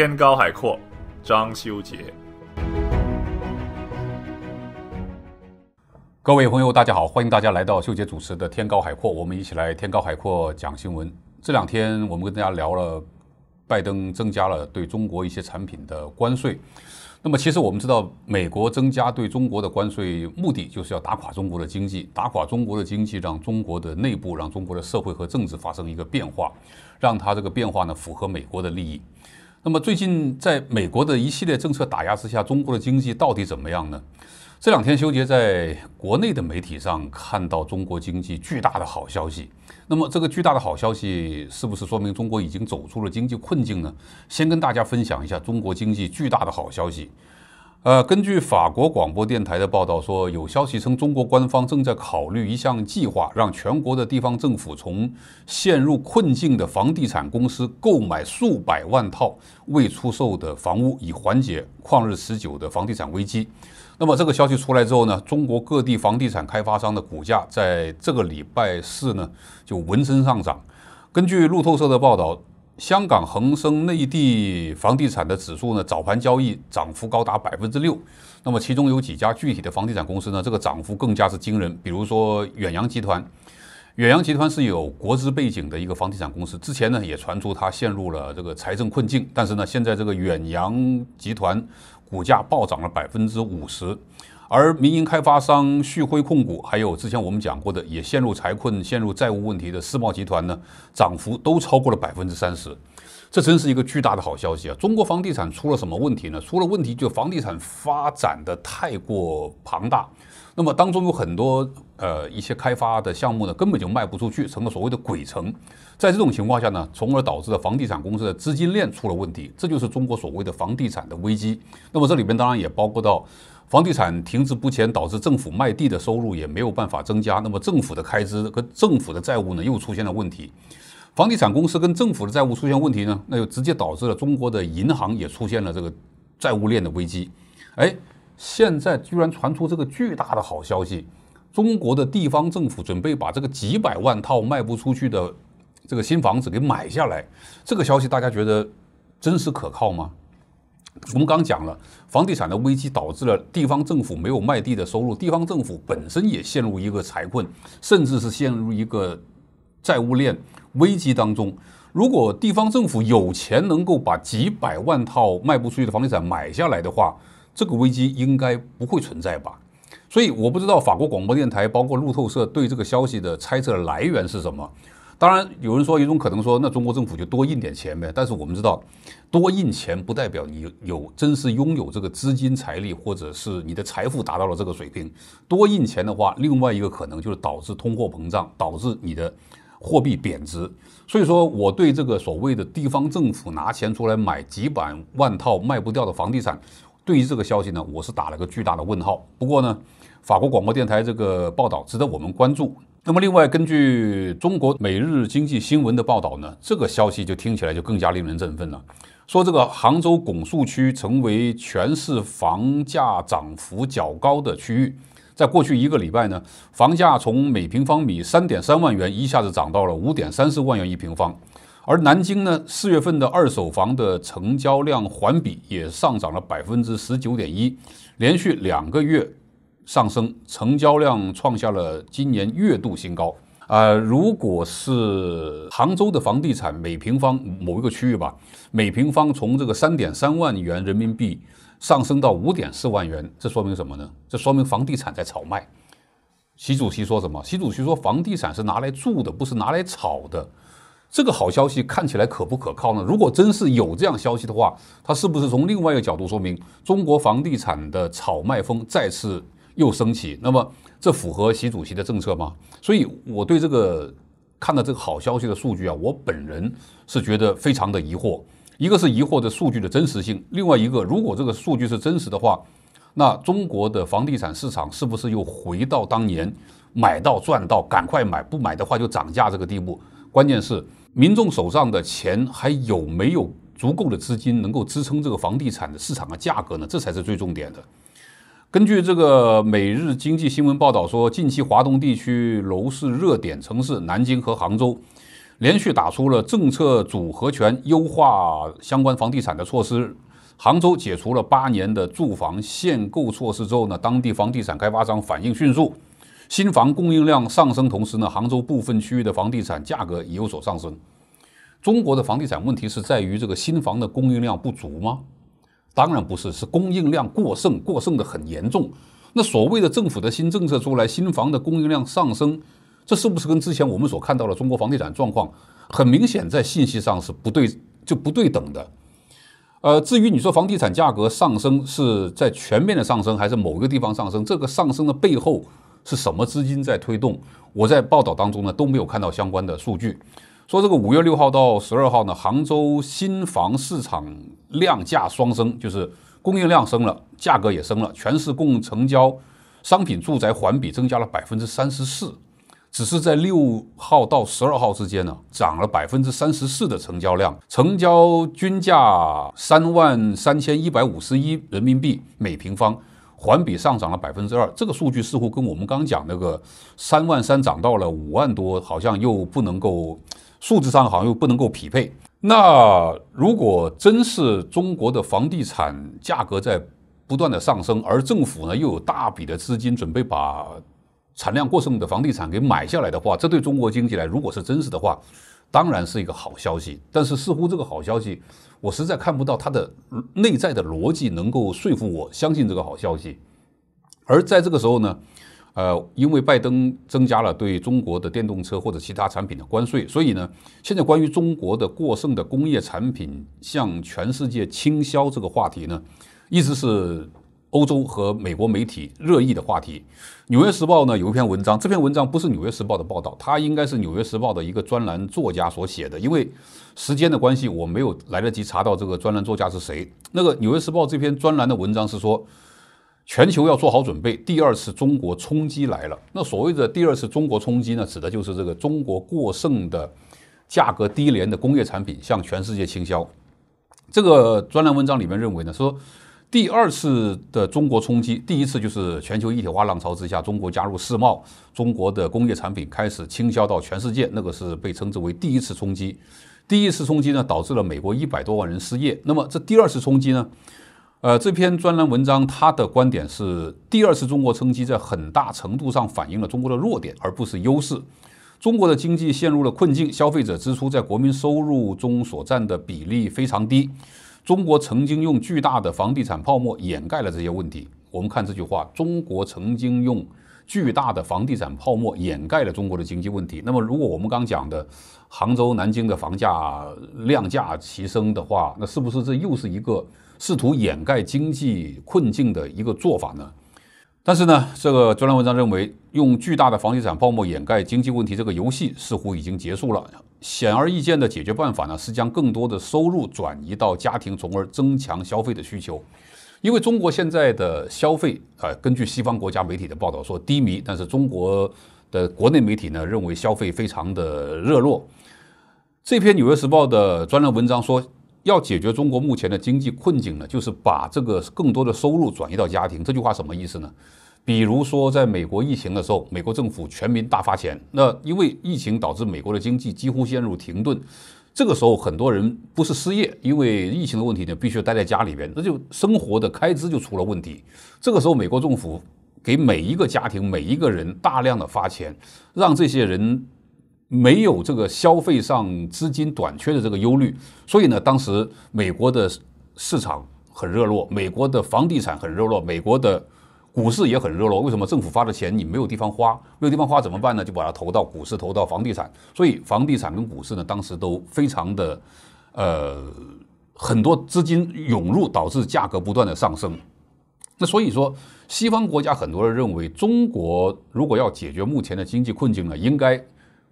天高海阔，张修杰。各位朋友，大家好，欢迎大家来到秀杰主持的《天高海阔》，我们一起来《天高海阔》讲新闻。这两天我们跟大家聊了拜登增加了对中国一些产品的关税。那么，其实我们知道，美国增加对中国的关税目的就是要打垮中国的经济，打垮中国的经济，让中国的内部，让中国的社会和政治发生一个变化，让它这个变化呢符合美国的利益。那么最近在美国的一系列政策打压之下，中国的经济到底怎么样呢？这两天，修杰在国内的媒体上看到中国经济巨大的好消息。那么，这个巨大的好消息是不是说明中国已经走出了经济困境呢？先跟大家分享一下中国经济巨大的好消息。呃，根据法国广播电台的报道说，有消息称，中国官方正在考虑一项计划，让全国的地方政府从陷入困境的房地产公司购买数百万套未出售的房屋，以缓解旷日持久的房地产危机。那么这个消息出来之后呢，中国各地房地产开发商的股价在这个礼拜四呢就闻声上涨。根据路透社的报道。香港恒生内地房地产的指数呢，早盘交易涨幅高达百分之六。那么其中有几家具体的房地产公司呢，这个涨幅更加是惊人。比如说远洋集团，远洋集团是有国资背景的一个房地产公司，之前呢也传出它陷入了这个财政困境，但是呢现在这个远洋集团股价暴涨了百分之五十。而民营开发商旭辉控股，还有之前我们讲过的也陷入财困、陷入债务问题的世茂集团呢，涨幅都超过了百分之三十，这真是一个巨大的好消息啊！中国房地产出了什么问题呢？出了问题就房地产发展的太过庞大，那么当中有很多呃一些开发的项目呢根本就卖不出去，成了所谓的鬼城，在这种情况下呢，从而导致了房地产公司的资金链出了问题，这就是中国所谓的房地产的危机。那么这里边当然也包括到。房地产停滞不前，导致政府卖地的收入也没有办法增加。那么，政府的开支和政府的债务呢，又出现了问题。房地产公司跟政府的债务出现问题呢，那就直接导致了中国的银行也出现了这个债务链的危机。哎，现在居然传出这个巨大的好消息：中国的地方政府准备把这个几百万套卖不出去的这个新房子给买下来。这个消息大家觉得真实可靠吗？我们刚讲了，房地产的危机导致了地方政府没有卖地的收入，地方政府本身也陷入一个财困，甚至是陷入一个债务链危机当中。如果地方政府有钱能够把几百万套卖不出去的房地产买下来的话，这个危机应该不会存在吧？所以我不知道法国广播电台包括路透社对这个消息的猜测来源是什么。当然，有人说，有一种可能，说那中国政府就多印点钱呗。但是我们知道，多印钱不代表你有真实拥有这个资金财力，或者是你的财富达到了这个水平。多印钱的话，另外一个可能就是导致通货膨胀，导致你的货币贬值。所以说，我对这个所谓的地方政府拿钱出来买几百万套卖不掉的房地产，对于这个消息呢，我是打了个巨大的问号。不过呢，法国广播电台这个报道值得我们关注。那么，另外根据中国《每日经济新闻》的报道呢，这个消息就听起来就更加令人振奋了。说这个杭州拱墅区成为全市房价涨幅较高的区域，在过去一个礼拜呢，房价从每平方米三点三万元一下子涨到了五点三四万元一平方。而南京呢，四月份的二手房的成交量环比也上涨了百分之十九点一，连续两个月。上升，成交量创下了今年月度新高啊！如果是杭州的房地产，每平方某一个区域吧，每平方从这个三点三万元人民币上升到五点四万元，这说明什么呢？这说明房地产在炒卖。习主席说什么？习主席说，房地产是拿来住的，不是拿来炒的。这个好消息看起来可不可靠呢？如果真是有这样消息的话，它是不是从另外一个角度说明中国房地产的炒卖风再次？又升起，那么这符合习主席的政策吗？所以我对这个看到这个好消息的数据啊，我本人是觉得非常的疑惑。一个是疑惑的数据的真实性，另外一个如果这个数据是真实的话，那中国的房地产市场是不是又回到当年买到赚到，赶快买，不买的话就涨价这个地步？关键是民众手上的钱还有没有足够的资金能够支撑这个房地产的市场的价格呢？这才是最重点的。根据这个《每日经济新闻》报道说，近期华东地区楼市热点城市南京和杭州，连续打出了政策组合拳，优化相关房地产的措施。杭州解除了八年的住房限购措施之后呢，当地房地产开发商反应迅速，新房供应量上升，同时呢，杭州部分区域的房地产价格也有所上升。中国的房地产问题是在于这个新房的供应量不足吗？当然不是，是供应量过剩，过剩的很严重。那所谓的政府的新政策出来，新房的供应量上升，这是不是跟之前我们所看到的中国房地产状况，很明显在信息上是不对就不对等的？呃，至于你说房地产价格上升是在全面的上升，还是某个地方上升，这个上升的背后是什么资金在推动？我在报道当中呢都没有看到相关的数据。说这个五月六号到十二号呢，杭州新房市场量价双升，就是供应量升了，价格也升了。全市共成交商品住宅环比增加了百分之三十四，只是在六号到十二号之间呢，涨了百分之三十四的成交量，成交均价三万三千一百五十一人民币每平方，环比上涨了百分之二。这个数据似乎跟我们刚讲那个三万三涨到了五万多，好像又不能够。数字上好像又不能够匹配。那如果真是中国的房地产价格在不断的上升，而政府呢又有大笔的资金准备把产量过剩的房地产给买下来的话，这对中国经济来，如果是真实的话，当然是一个好消息。但是似乎这个好消息，我实在看不到它的内在的逻辑能够说服我相信这个好消息。而在这个时候呢？呃，因为拜登增加了对中国的电动车或者其他产品的关税，所以呢，现在关于中国的过剩的工业产品向全世界倾销这个话题呢，一直是欧洲和美国媒体热议的话题。纽约时报呢有一篇文章，这篇文章不是纽约时报的报道，它应该是纽约时报的一个专栏作家所写的。因为时间的关系，我没有来得及查到这个专栏作家是谁。那个纽约时报这篇专栏的文章是说。全球要做好准备，第二次中国冲击来了。那所谓的第二次中国冲击呢，指的就是这个中国过剩的、价格低廉的工业产品向全世界倾销。这个专栏文章里面认为呢，说第二次的中国冲击，第一次就是全球一体化浪潮之下，中国加入世贸，中国的工业产品开始倾销到全世界，那个是被称之为第一次冲击。第一次冲击呢，导致了美国一百多万人失业。那么这第二次冲击呢？呃，这篇专栏文章，他的观点是第二次中国冲击在很大程度上反映了中国的弱点，而不是优势。中国的经济陷入了困境，消费者支出在国民收入中所占的比例非常低。中国曾经用巨大的房地产泡沫掩盖了这些问题。我们看这句话：“中国曾经用巨大的房地产泡沫掩盖了中国的经济问题。”那么，如果我们刚讲的杭州、南京的房价量价齐升的话，那是不是这又是一个？试图掩盖经济困境的一个做法呢，但是呢，这个专栏文章认为，用巨大的房地产泡沫掩盖经济问题这个游戏似乎已经结束了。显而易见的解决办法呢，是将更多的收入转移到家庭，从而增强消费的需求。因为中国现在的消费啊，根据西方国家媒体的报道说低迷，但是中国的国内媒体呢认为消费非常的热络。这篇《纽约时报》的专栏文章说。要解决中国目前的经济困境呢，就是把这个更多的收入转移到家庭。这句话什么意思呢？比如说，在美国疫情的时候，美国政府全民大发钱。那因为疫情导致美国的经济几乎陷入停顿，这个时候很多人不是失业，因为疫情的问题呢，必须待在家里边，那就生活的开支就出了问题。这个时候，美国政府给每一个家庭、每一个人大量的发钱，让这些人。没有这个消费上资金短缺的这个忧虑，所以呢，当时美国的市场很热络，美国的房地产很热络，美国的股市也很热络。为什么政府发的钱你没有地方花？没有地方花怎么办呢？就把它投到股市，投到房地产。所以房地产跟股市呢，当时都非常的，呃，很多资金涌入，导致价格不断的上升。那所以说，西方国家很多人认为，中国如果要解决目前的经济困境呢，应该。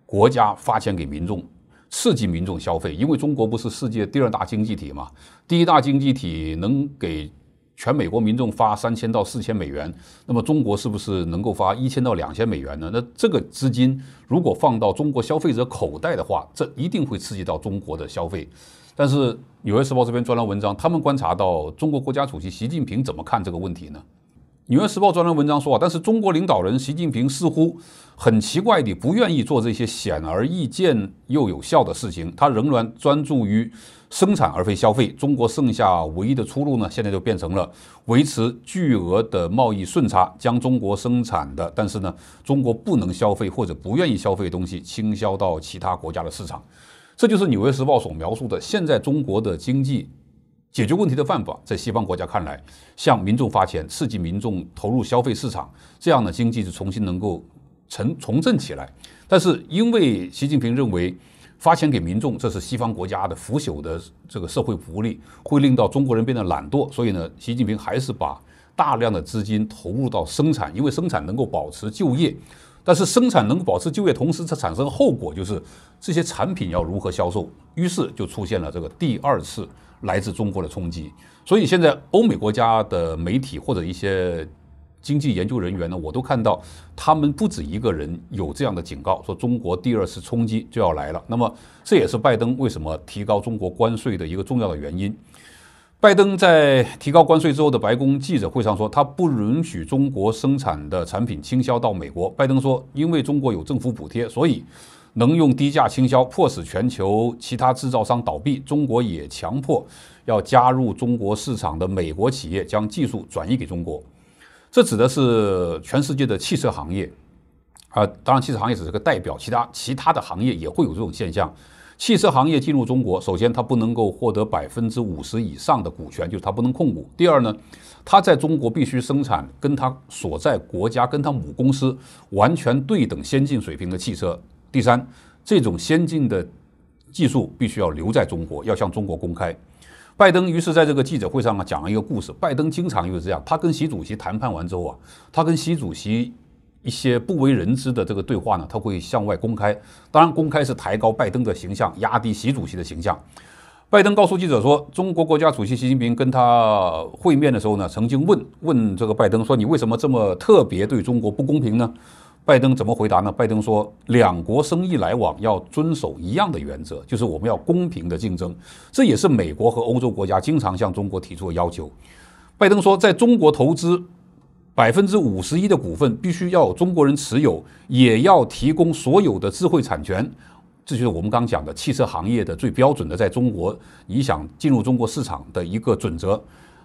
国家发钱给民众，刺激民众消费，因为中国不是世界第二大经济体嘛，第一大经济体能给全美国民众发三千到四千美元，那么中国是不是能够发一千到两千美元呢？那这个资金如果放到中国消费者口袋的话，这一定会刺激到中国的消费。但是《纽约时报》这篇专栏文章，他们观察到中国国家主席习近平怎么看这个问题呢？《纽约时报》专栏文章说，啊，但是中国领导人习近平似乎很奇怪地不愿意做这些显而易见又有效的事情，他仍然专注于生产而非消费。中国剩下唯一的出路呢？现在就变成了维持巨额的贸易顺差，将中国生产的但是呢，中国不能消费或者不愿意消费东西倾销到其他国家的市场。这就是《纽约时报》所描述的现在中国的经济。解决问题的办法，在西方国家看来，向民众发钱，刺激民众投入消费市场，这样呢，经济就重新能够重重振起来。但是，因为习近平认为发钱给民众，这是西方国家的腐朽的这个社会福利，会令到中国人变得懒惰，所以呢，习近平还是把大量的资金投入到生产，因为生产能够保持就业。但是生产能够保持就业，同时它产生的后果就是这些产品要如何销售？于是就出现了这个第二次来自中国的冲击。所以现在欧美国家的媒体或者一些经济研究人员呢，我都看到他们不止一个人有这样的警告，说中国第二次冲击就要来了。那么这也是拜登为什么提高中国关税的一个重要的原因。拜登在提高关税之后的白宫记者会上说，他不允许中国生产的产品倾销到美国。拜登说，因为中国有政府补贴，所以能用低价倾销，迫使全球其他制造商倒闭。中国也强迫要加入中国市场的美国企业将技术转移给中国。这指的是全世界的汽车行业，啊，当然，汽车行业只是个代表，其他其他的行业也会有这种现象。汽车行业进入中国，首先它不能够获得百分之五十以上的股权，就是它不能控股。第二呢，它在中国必须生产跟它所在国家、跟它母公司完全对等先进水平的汽车。第三，这种先进的技术必须要留在中国，要向中国公开。拜登于是在这个记者会上啊讲了一个故事。拜登经常就是这样，他跟习主席谈判完之后啊，他跟习主席。一些不为人知的这个对话呢，他会向外公开。当然，公开是抬高拜登的形象，压低习主席的形象。拜登告诉记者说，中国国家主席习近平跟他会面的时候呢，曾经问问这个拜登说：“你为什么这么特别对中国不公平呢？”拜登怎么回答呢？拜登说：“两国生意来往要遵守一样的原则，就是我们要公平的竞争。这也是美国和欧洲国家经常向中国提出的要求。”拜登说：“在中国投资。”百分之五十一的股份必须要有中国人持有，也要提供所有的智慧产权，这就是我们刚讲的汽车行业的最标准的，在中国你想进入中国市场的一个准则。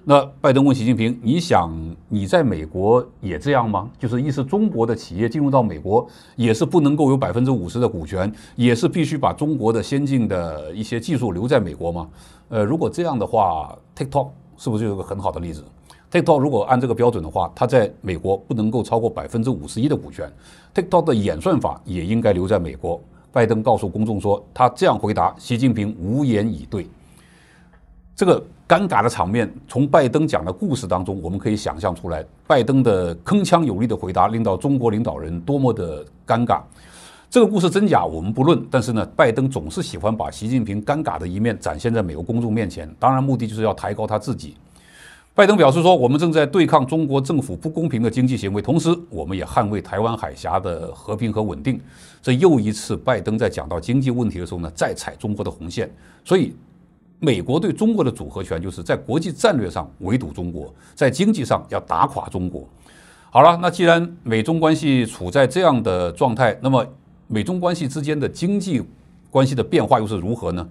那拜登问习近平：“你想你在美国也这样吗？就是意思中国的企业进入到美国也是不能够有百分之五十的股权，也是必须把中国的先进的一些技术留在美国吗？呃，如果这样的话，TikTok 是不是就有个很好的例子？” TikTok 如果按这个标准的话，它在美国不能够超过百分之五十一的股权。TikTok 的演算法也应该留在美国。拜登告诉公众说，他这样回答，习近平无言以对。这个尴尬的场面，从拜登讲的故事当中，我们可以想象出来。拜登的铿锵有力的回答，令到中国领导人多么的尴尬。这个故事真假我们不论，但是呢，拜登总是喜欢把习近平尴尬的一面展现在美国公众面前，当然目的就是要抬高他自己。拜登表示说：“我们正在对抗中国政府不公平的经济行为，同时，我们也捍卫台湾海峡的和平和稳定。”这又一次，拜登在讲到经济问题的时候呢，再踩中国的红线。所以，美国对中国的组合拳，就是在国际战略上围堵中国，在经济上要打垮中国。好了，那既然美中关系处在这样的状态，那么美中关系之间的经济。关系的变化又是如何呢？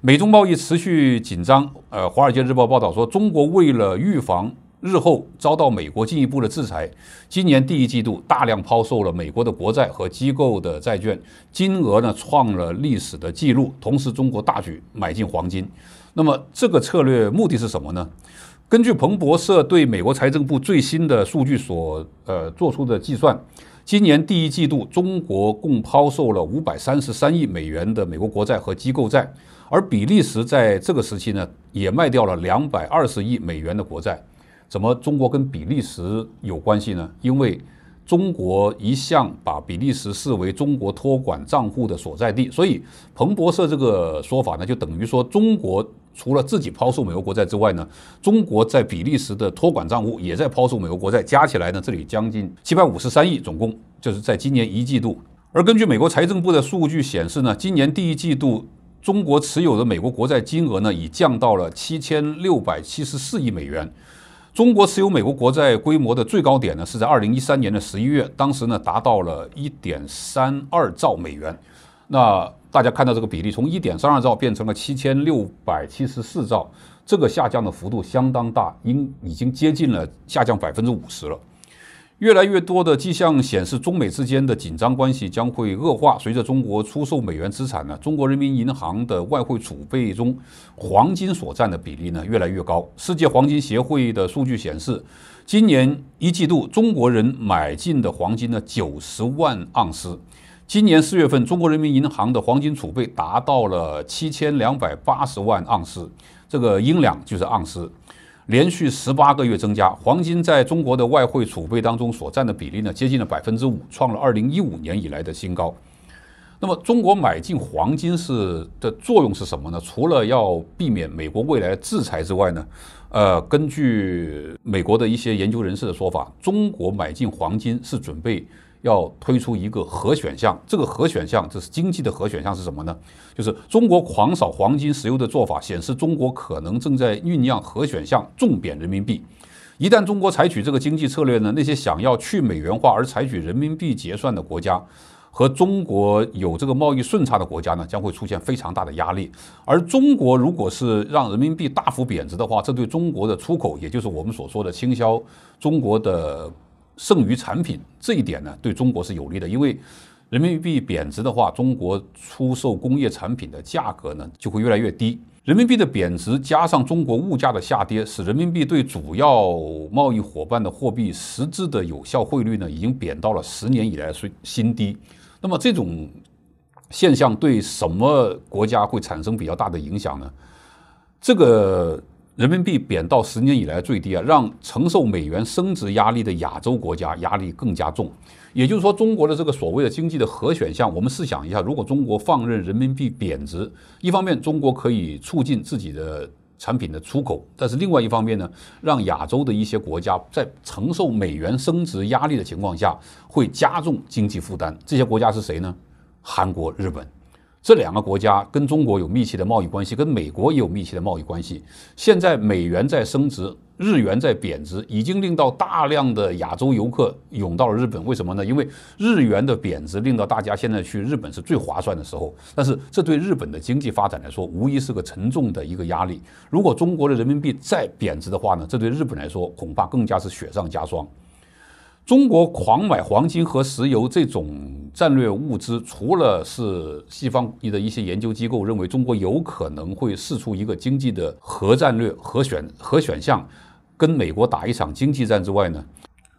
美中贸易持续紧张，呃，华尔街日报报道说，中国为了预防日后遭到美国进一步的制裁，今年第一季度大量抛售了美国的国债和机构的债券，金额呢创了历史的记录。同时，中国大举买进黄金。那么，这个策略目的是什么呢？根据彭博社对美国财政部最新的数据所呃做出的计算。今年第一季度，中国共抛售了五百三十三亿美元的美国国债和机构债，而比利时在这个时期呢，也卖掉了两百二十亿美元的国债。怎么中国跟比利时有关系呢？因为中国一向把比利时视为中国托管账户的所在地，所以彭博社这个说法呢，就等于说中国。除了自己抛售美国国债之外呢，中国在比利时的托管账户也在抛售美国国债，加起来呢，这里将近七百五十三亿，总共就是在今年一季度。而根据美国财政部的数据显示呢，今年第一季度中国持有的美国国债金额呢，已降到了七千六百七十四亿美元。中国持有美国国债规模的最高点呢，是在二零一三年的十一月，当时呢达到了一点三二兆美元。那大家看到这个比例从一点三二兆变成了七千六百七十四兆，这个下降的幅度相当大，已已经接近了下降百分之五十了。越来越多的迹象显示，中美之间的紧张关系将会恶化。随着中国出售美元资产呢，中国人民银行的外汇储备中黄金所占的比例呢越来越高。世界黄金协会的数据显示，今年一季度中国人买进的黄金呢九十万盎司。今年四月份，中国人民银行的黄金储备达到了七千两百八十万盎司，这个英两就是盎司，连续十八个月增加。黄金在中国的外汇储备当中所占的比例呢，接近了百分之五，创了二零一五年以来的新高。那么，中国买进黄金是的作用是什么呢？除了要避免美国未来制裁之外呢，呃，根据美国的一些研究人士的说法，中国买进黄金是准备。要推出一个核选项，这个核选项，就是经济的核选项是什么呢？就是中国狂扫黄金、石油的做法，显示中国可能正在酝酿核选项，重贬人民币。一旦中国采取这个经济策略呢，那些想要去美元化而采取人民币结算的国家，和中国有这个贸易顺差的国家呢，将会出现非常大的压力。而中国如果是让人民币大幅贬值的话，这对中国的出口，也就是我们所说的倾销中国的。剩余产品这一点呢，对中国是有利的，因为人民币贬值的话，中国出售工业产品的价格呢就会越来越低。人民币的贬值加上中国物价的下跌，使人民币对主要贸易伙伴的货币实质的有效汇率呢已经贬到了十年以来是最新低。那么这种现象对什么国家会产生比较大的影响呢？这个。人民币贬到十年以来最低啊，让承受美元升值压力的亚洲国家压力更加重。也就是说，中国的这个所谓的经济的核选项，我们试想一下，如果中国放任人民币贬值，一方面中国可以促进自己的产品的出口，但是另外一方面呢，让亚洲的一些国家在承受美元升值压力的情况下，会加重经济负担。这些国家是谁呢？韩国、日本。这两个国家跟中国有密切的贸易关系，跟美国也有密切的贸易关系。现在美元在升值，日元在贬值，已经令到大量的亚洲游客涌到了日本。为什么呢？因为日元的贬值令到大家现在去日本是最划算的时候。但是这对日本的经济发展来说，无疑是个沉重的一个压力。如果中国的人民币再贬值的话呢，这对日本来说恐怕更加是雪上加霜。中国狂买黄金和石油这种。战略物资除了是西方的一些研究机构认为中国有可能会试出一个经济的核战略核选核选项，跟美国打一场经济战之外呢，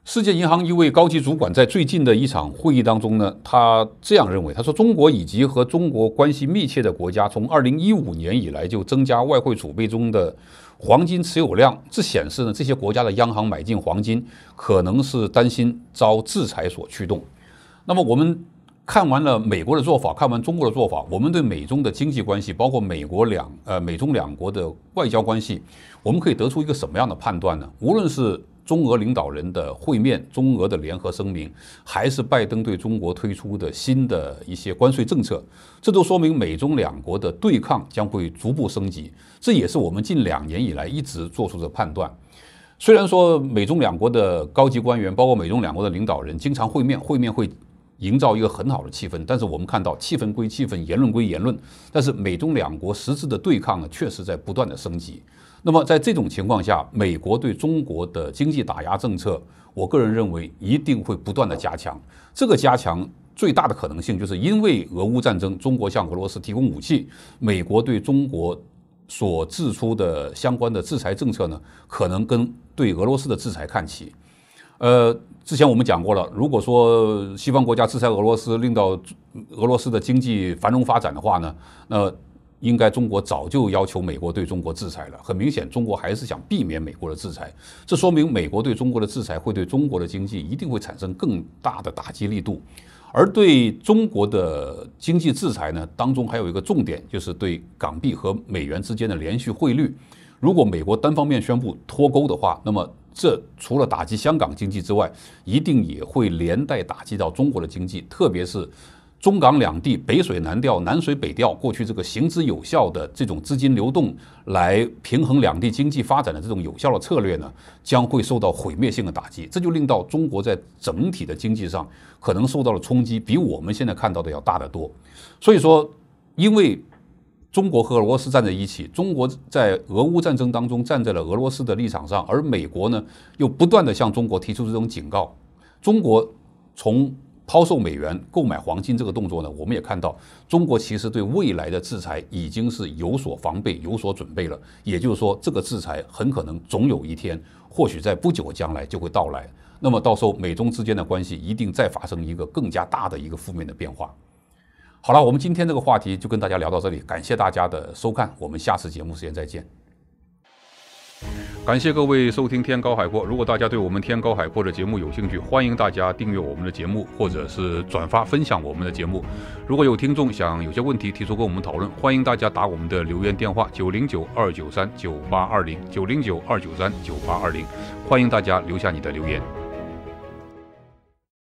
世界银行一位高级主管在最近的一场会议当中呢，他这样认为，他说中国以及和中国关系密切的国家，从二零一五年以来就增加外汇储备中的黄金持有量，这显示呢这些国家的央行买进黄金可能是担心遭制裁所驱动。那么我们看完了美国的做法，看完中国的做法，我们对美中的经济关系，包括美国两呃美中两国的外交关系，我们可以得出一个什么样的判断呢？无论是中俄领导人的会面、中俄的联合声明，还是拜登对中国推出的新的一些关税政策，这都说明美中两国的对抗将会逐步升级。这也是我们近两年以来一直做出的判断。虽然说美中两国的高级官员，包括美中两国的领导人经常会面，会面会。营造一个很好的气氛，但是我们看到气氛归气氛，言论归言论，但是美中两国实质的对抗呢，确实在不断的升级。那么在这种情况下，美国对中国的经济打压政策，我个人认为一定会不断的加强。这个加强最大的可能性，就是因为俄乌战争，中国向俄罗斯提供武器，美国对中国所制出的相关的制裁政策呢，可能跟对俄罗斯的制裁看齐。呃，之前我们讲过了，如果说西方国家制裁俄罗斯，令到俄罗斯的经济繁荣发展的话呢，那应该中国早就要求美国对中国制裁了。很明显，中国还是想避免美国的制裁，这说明美国对中国的制裁会对中国的经济一定会产生更大的打击力度。而对中国的经济制裁呢，当中还有一个重点，就是对港币和美元之间的连续汇率。如果美国单方面宣布脱钩的话，那么。这除了打击香港经济之外，一定也会连带打击到中国的经济，特别是中港两地北水南调、南水北调，过去这个行之有效的这种资金流动来平衡两地经济发展的这种有效的策略呢，将会受到毁灭性的打击。这就令到中国在整体的经济上可能受到了冲击，比我们现在看到的要大得多。所以说，因为。中国和俄罗斯站在一起，中国在俄乌战争当中站在了俄罗斯的立场上，而美国呢又不断的向中国提出这种警告。中国从抛售美元、购买黄金这个动作呢，我们也看到，中国其实对未来的制裁已经是有所防备、有所准备了。也就是说，这个制裁很可能总有一天，或许在不久将来就会到来。那么到时候，美中之间的关系一定再发生一个更加大的一个负面的变化。好了，我们今天这个话题就跟大家聊到这里，感谢大家的收看，我们下次节目时间再见。感谢各位收听《天高海阔》，如果大家对我们《天高海阔》的节目有兴趣，欢迎大家订阅我们的节目，或者是转发分享我们的节目。如果有听众想有些问题提出跟我们讨论，欢迎大家打我们的留言电话九零九二九三九八二零九零九二九三九八二零，欢迎大家留下你的留言。